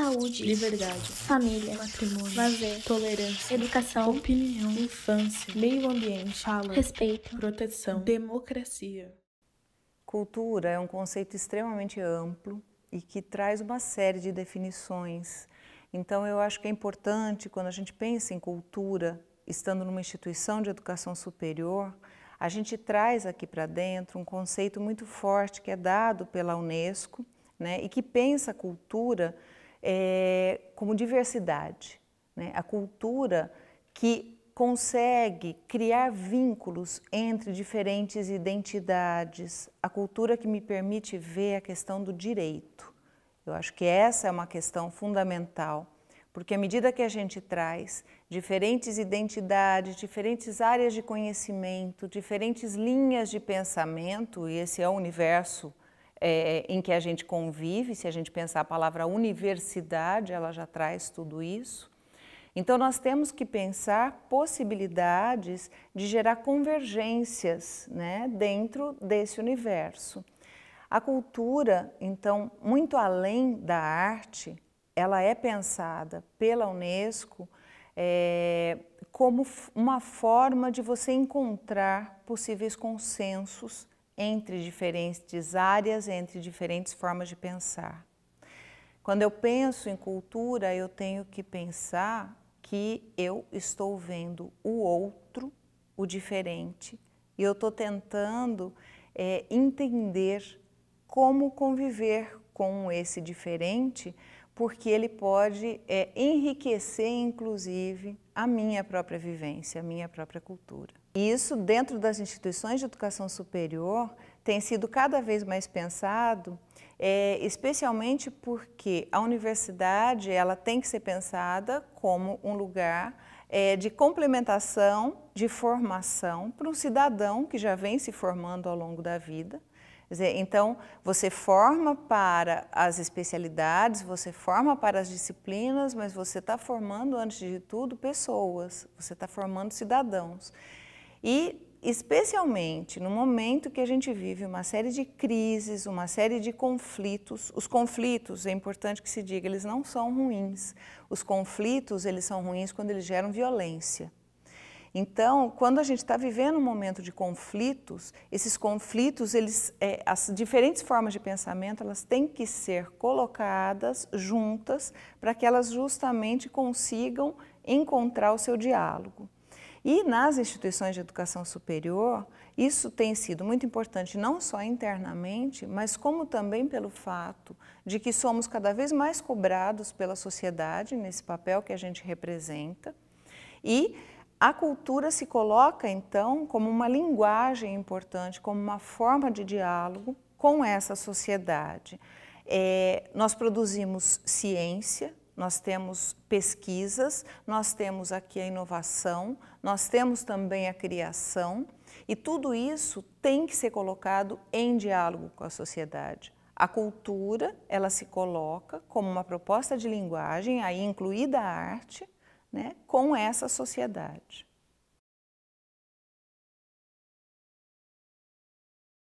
saúde, liberdade, família, matrimônio, lazer, tolerância, educação, opinião, infância, meio ambiente, fala, respeito, proteção, democracia. Cultura é um conceito extremamente amplo e que traz uma série de definições. Então, eu acho que é importante, quando a gente pensa em cultura, estando numa instituição de educação superior, a gente traz aqui para dentro um conceito muito forte que é dado pela Unesco né, e que pensa a cultura é, como diversidade, né? a cultura que consegue criar vínculos entre diferentes identidades, a cultura que me permite ver a questão do direito. Eu acho que essa é uma questão fundamental, porque à medida que a gente traz diferentes identidades, diferentes áreas de conhecimento, diferentes linhas de pensamento, e esse é o universo é, em que a gente convive, se a gente pensar a palavra universidade, ela já traz tudo isso. Então, nós temos que pensar possibilidades de gerar convergências né, dentro desse universo. A cultura, então, muito além da arte, ela é pensada pela Unesco é, como uma forma de você encontrar possíveis consensos entre diferentes áreas, entre diferentes formas de pensar. Quando eu penso em cultura, eu tenho que pensar que eu estou vendo o outro, o diferente, e eu estou tentando é, entender como conviver com esse diferente porque ele pode é, enriquecer, inclusive, a minha própria vivência, a minha própria cultura. isso, dentro das instituições de educação superior, tem sido cada vez mais pensado, é, especialmente porque a universidade ela tem que ser pensada como um lugar é, de complementação, de formação para um cidadão que já vem se formando ao longo da vida Dizer, então, você forma para as especialidades, você forma para as disciplinas, mas você está formando, antes de tudo, pessoas, você está formando cidadãos. E, especialmente no momento que a gente vive uma série de crises, uma série de conflitos, os conflitos, é importante que se diga, eles não são ruins. Os conflitos, eles são ruins quando eles geram violência. Então, quando a gente está vivendo um momento de conflitos, esses conflitos, eles, é, as diferentes formas de pensamento, elas têm que ser colocadas juntas para que elas justamente consigam encontrar o seu diálogo. E nas instituições de educação superior, isso tem sido muito importante, não só internamente, mas como também pelo fato de que somos cada vez mais cobrados pela sociedade nesse papel que a gente representa. E a cultura se coloca, então, como uma linguagem importante, como uma forma de diálogo com essa sociedade. É, nós produzimos ciência, nós temos pesquisas, nós temos aqui a inovação, nós temos também a criação, e tudo isso tem que ser colocado em diálogo com a sociedade. A cultura, ela se coloca como uma proposta de linguagem, aí incluída a arte, né, com essa sociedade.